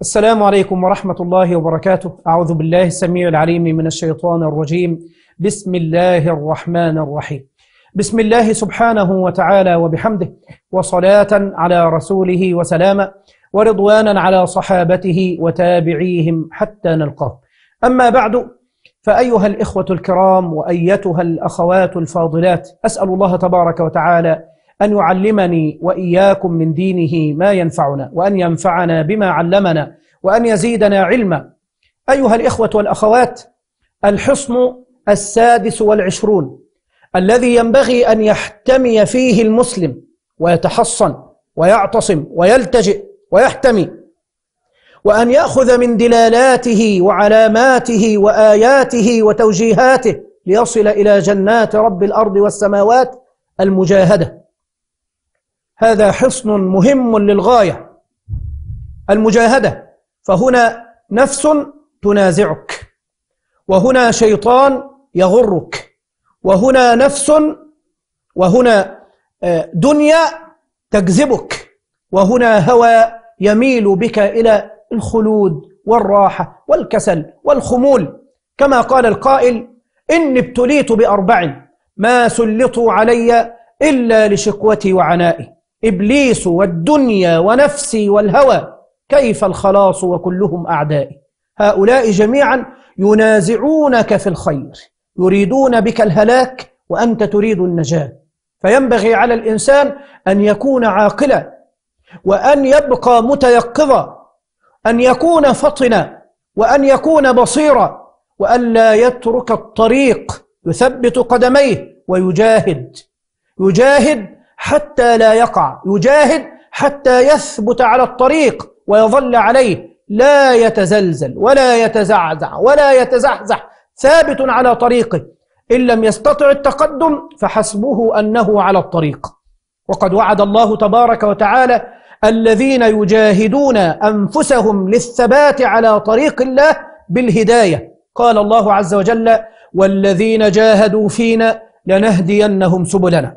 السلام عليكم ورحمة الله وبركاته أعوذ بالله السميع العليم من الشيطان الرجيم بسم الله الرحمن الرحيم بسم الله سبحانه وتعالى وبحمده وصلاة على رسوله وسلاما ورضوانا على صحابته وتابعيهم حتى نلقاه أما بعد فأيها الإخوة الكرام وأيتها الأخوات الفاضلات أسأل الله تبارك وتعالى أن يعلمني وإياكم من دينه ما ينفعنا وأن ينفعنا بما علمنا وأن يزيدنا علما أيها الإخوة والأخوات الحصن السادس والعشرون الذي ينبغي أن يحتمي فيه المسلم ويتحصن ويعتصم ويلتجئ ويحتمي وأن يأخذ من دلالاته وعلاماته وآياته وتوجيهاته ليصل إلى جنات رب الأرض والسماوات المجاهدة هذا حصن مهم للغاية المجاهدة فهنا نفس تنازعك وهنا شيطان يغرك وهنا نفس وهنا آه، دنيا تكذبك وهنا هوى يميل بك إلى الخلود والراحة والكسل والخمول كما قال القائل إني ابتليت بأربع ما سلطوا علي إلا لشقوتي وعنائي إبليس والدنيا ونفسي والهوى كيف الخلاص وكلهم أعدائي هؤلاء جميعا ينازعونك في الخير يريدون بك الهلاك وأنت تريد النجاة فينبغي على الإنسان أن يكون عاقلا وأن يبقى متيقظا أن يكون فطنا وأن يكون بصيرا وأن لا يترك الطريق يثبت قدميه ويجاهد يجاهد حتى لا يقع يجاهد حتى يثبت على الطريق ويظل عليه لا يتزلزل ولا يتزعزع ولا يتزحزح ثابت على طريقه إن لم يستطع التقدم فحسبه أنه على الطريق وقد وعد الله تبارك وتعالى الذين يجاهدون أنفسهم للثبات على طريق الله بالهداية قال الله عز وجل والذين جاهدوا فينا لنهدينهم سبلنا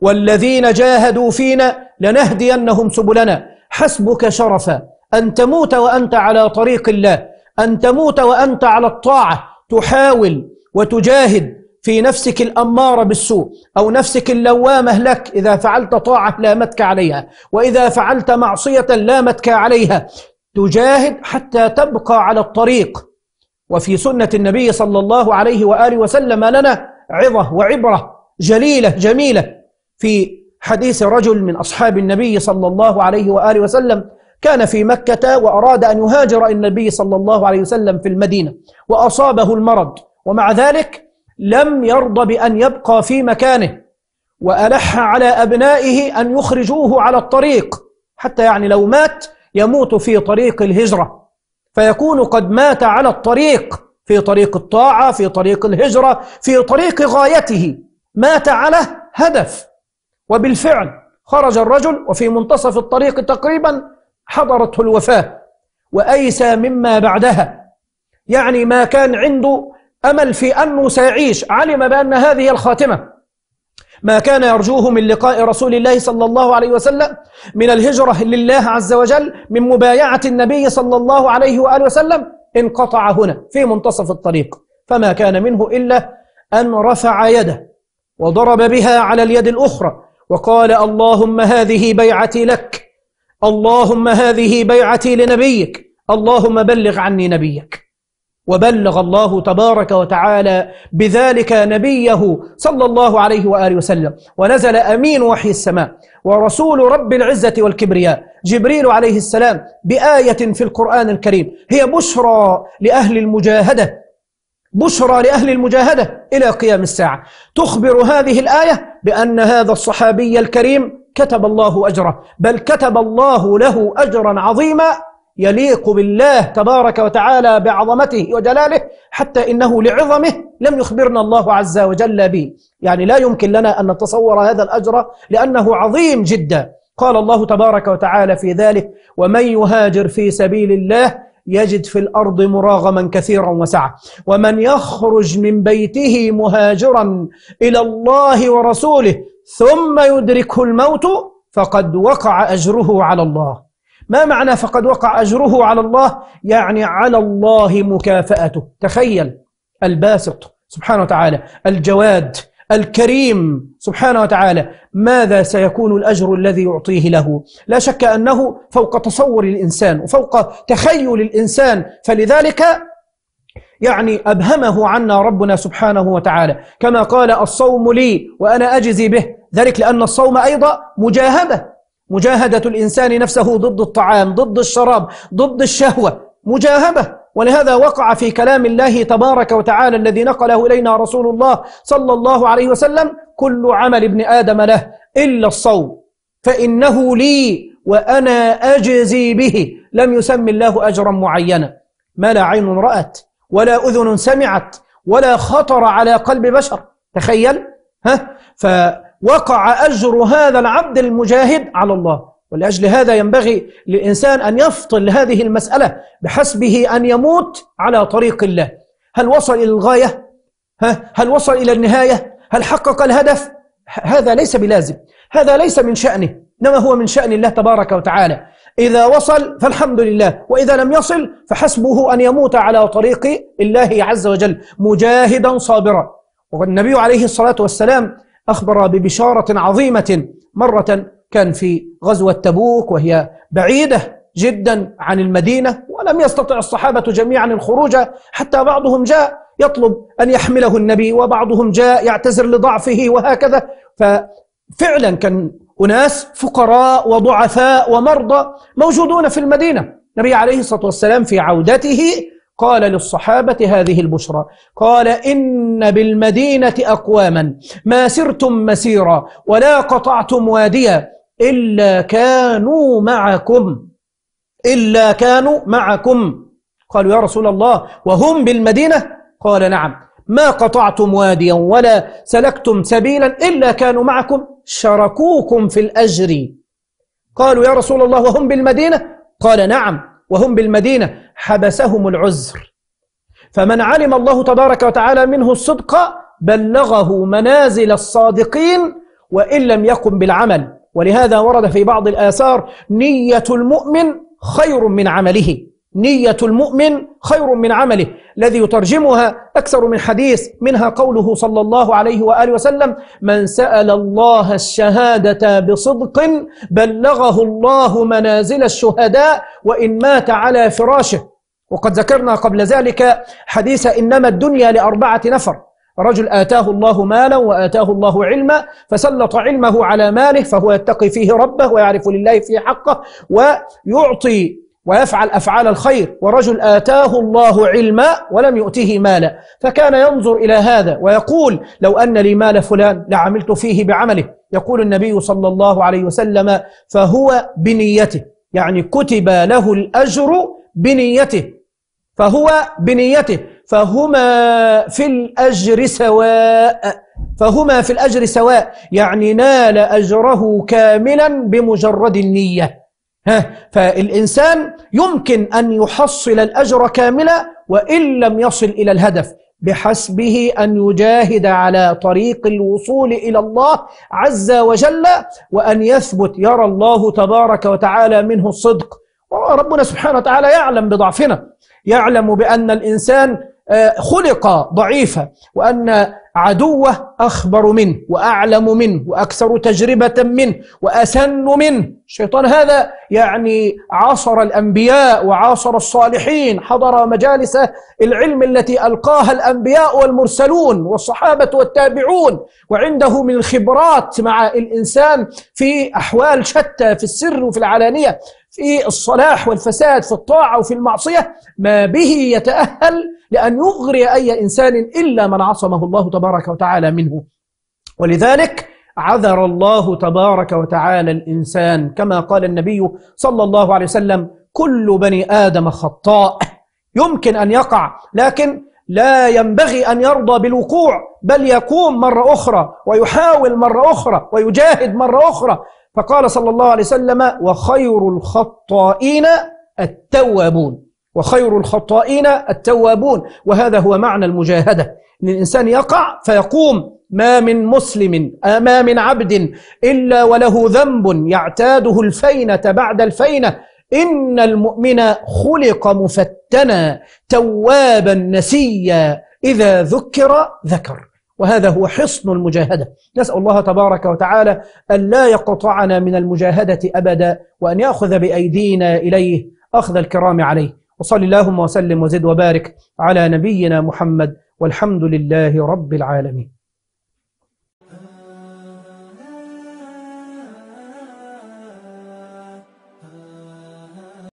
والذين جاهدوا فينا لنهدينهم سبلنا حسبك شرفا أن تموت وأنت على طريق الله أن تموت وأنت على الطاعة تحاول وتجاهد في نفسك الأمارة بالسوء أو نفسك اللوامة لك إذا فعلت طاعة لامتك عليها وإذا فعلت معصية لامتك عليها تجاهد حتى تبقى على الطريق وفي سنة النبي صلى الله عليه وآله وسلم لنا عظة وعبرة جليلة جميلة في حديث رجل من أصحاب النبي صلى الله عليه وآله وسلم كان في مكة وأراد أن يهاجر النبي صلى الله عليه وسلم في المدينة وأصابه المرض ومع ذلك لم يرضى بأن يبقى في مكانه وألح على أبنائه أن يخرجوه على الطريق حتى يعني لو مات يموت في طريق الهجرة فيكون قد مات على الطريق في طريق الطاعة في طريق الهجرة في طريق غايته مات على هدف وبالفعل خرج الرجل وفي منتصف الطريق تقريبا حضرته الوفاة وأيسى مما بعدها يعني ما كان عنده أمل في أنه سيعيش علم بأن هذه الخاتمة ما كان يرجوه من لقاء رسول الله صلى الله عليه وسلم من الهجرة لله عز وجل من مبايعة النبي صلى الله عليه وآله وسلم انقطع هنا في منتصف الطريق فما كان منه إلا أن رفع يده وضرب بها على اليد الأخرى وقال اللهم هذه بيعتي لك اللهم هذه بيعتي لنبيك اللهم بلغ عني نبيك وبلغ الله تبارك وتعالى بذلك نبيه صلى الله عليه وآله وسلم ونزل أمين وحي السماء ورسول رب العزة والكبرياء جبريل عليه السلام بآية في القرآن الكريم هي بشرى لأهل المجاهدة بشرى لأهل المجاهدة إلى قيام الساعة تخبر هذه الآية بأن هذا الصحابي الكريم كتب الله أجره بل كتب الله له أجرا عظيما يليق بالله تبارك وتعالى بعظمته وجلاله حتى إنه لعظمه لم يخبرنا الله عز وجل به يعني لا يمكن لنا أن نتصور هذا الأجر لأنه عظيم جدا قال الله تبارك وتعالى في ذلك ومن يهاجر في سبيل الله يجد في الارض مراغما كثيرا وسعه ومن يخرج من بيته مهاجرا الى الله ورسوله ثم يدركه الموت فقد وقع اجره على الله ما معنى فقد وقع اجره على الله يعني على الله مكافاته تخيل الباسط سبحانه وتعالى الجواد الكريم سبحانه وتعالى ماذا سيكون الاجر الذي يعطيه له لا شك انه فوق تصور الانسان وفوق تخيل الانسان فلذلك يعني ابهمه عنا ربنا سبحانه وتعالى كما قال الصوم لي وانا اجزي به ذلك لان الصوم ايضا مجاهده مجاهده الانسان نفسه ضد الطعام ضد الشراب ضد الشهوه مجاهده ولهذا وقع في كلام الله تبارك وتعالى الذي نقله إلينا رسول الله صلى الله عليه وسلم كل عمل ابن آدم له إلا الصوم فإنه لي وأنا أجزي به لم يسمي الله أجرا معينا ما لا عين رأت ولا أذن سمعت ولا خطر على قلب بشر تخيل ها فوقع أجر هذا العبد المجاهد على الله ولأجل هذا ينبغي للإنسان أن يفطن لهذه المسألة بحسبه أن يموت على طريق الله هل وصل إلى الغاية؟ ها هل وصل إلى النهاية؟ هل حقق الهدف؟ هذا ليس بلازم هذا ليس من شأنه إنما هو من شأن الله تبارك وتعالى إذا وصل فالحمد لله وإذا لم يصل فحسبه أن يموت على طريق الله عز وجل مجاهدا صابرا والنبي عليه الصلاة والسلام أخبر ببشارة عظيمة مرة كان في غزوة تبوك وهي بعيدة جدا عن المدينة ولم يستطع الصحابة جميعا الخروج حتى بعضهم جاء يطلب أن يحمله النبي وبعضهم جاء يعتذر لضعفه وهكذا ففعلا كان أناس فقراء وضعفاء ومرضى موجودون في المدينة النبي عليه الصلاة والسلام في عودته قال للصحابة هذه البشرى قال إن بالمدينة أقواما ما سرتم مسيرا ولا قطعتم واديا إلا كانوا معكم إلا كانوا معكم قالوا يا رسول الله وهم بالمدينة قال نعم ما قطعتم واديا ولا سلكتم سبيلا إلا كانوا معكم شركوكم في الأجر قالوا يا رسول الله وهم بالمدينة قال نعم وهم بالمدينة حبسهم العزر فمن علم الله تبارك وتعالى منه الصدق بلغه منازل الصادقين وإن لم يقم بالعمل ولهذا ورد في بعض الآثار نية المؤمن خير من عمله نية المؤمن خير من عمله الذي يترجمها أكثر من حديث منها قوله صلى الله عليه وآله وسلم من سأل الله الشهادة بصدق بلغه الله منازل الشهداء وإن مات على فراشه وقد ذكرنا قبل ذلك حديث إنما الدنيا لأربعة نفر رجل آتاه الله مالا وآتاه الله علما فسلط علمه على ماله فهو يتقي فيه ربه ويعرف لله في حقه ويعطي ويفعل أفعال الخير ورجل آتاه الله علما ولم يؤته مالا فكان ينظر إلى هذا ويقول لو أن لي مال فلان لعملت فيه بعمله يقول النبي صلى الله عليه وسلم فهو بنيته يعني كتب له الأجر بنيته فهو بنيته فهما في الأجر سواء فهما في الأجر سواء يعني نال أجره كاملا بمجرد النية ها فالإنسان يمكن أن يحصل الأجر كاملا وإن لم يصل إلى الهدف بحسبه أن يجاهد على طريق الوصول إلى الله عز وجل وأن يثبت يرى الله تبارك وتعالى منه الصدق ربنا سبحانه وتعالى يعلم بضعفنا يعلم بأن الإنسان آه، خلق ضعيفا وأن عدوه أخبر منه وأعلم منه وأكثر تجربة منه وأسن منه الشيطان هذا يعني عاصر الأنبياء وعاصر الصالحين حضر مجالس العلم التي ألقاها الأنبياء والمرسلون والصحابة والتابعون وعنده من الخبرات مع الإنسان في أحوال شتى في السر وفي العلانية في الصلاح والفساد في الطاعة وفي المعصية ما به يتأهل لأن يغري أي إنسان إلا من عصمه الله تبارك وتعالى منه ولذلك عذر الله تبارك وتعالى الإنسان كما قال النبي صلى الله عليه وسلم كل بني آدم خطاء يمكن أن يقع لكن لا ينبغي أن يرضى بالوقوع بل يقوم مرة أخرى ويحاول مرة أخرى ويجاهد مرة أخرى فقال صلى الله عليه وسلم وخير الخطائين التوابون وخير الخطائين التوابون وهذا هو معنى المجاهدة إن الإنسان يقع فيقوم ما من مسلم آه، ما من عبد إلا وله ذنب يعتاده الفينة بعد الفينة إن المؤمن خلق مفتنا توابا نسيا إذا ذكر ذكر وهذا هو حصن المجاهدة نسأل الله تبارك وتعالى أن لا يقطعنا من المجاهدة أبدا وأن يأخذ بأيدينا إليه أخذ الكرام عليه وصل اللهم وسلم وزد وبارك على نبينا محمد والحمد لله رب العالمين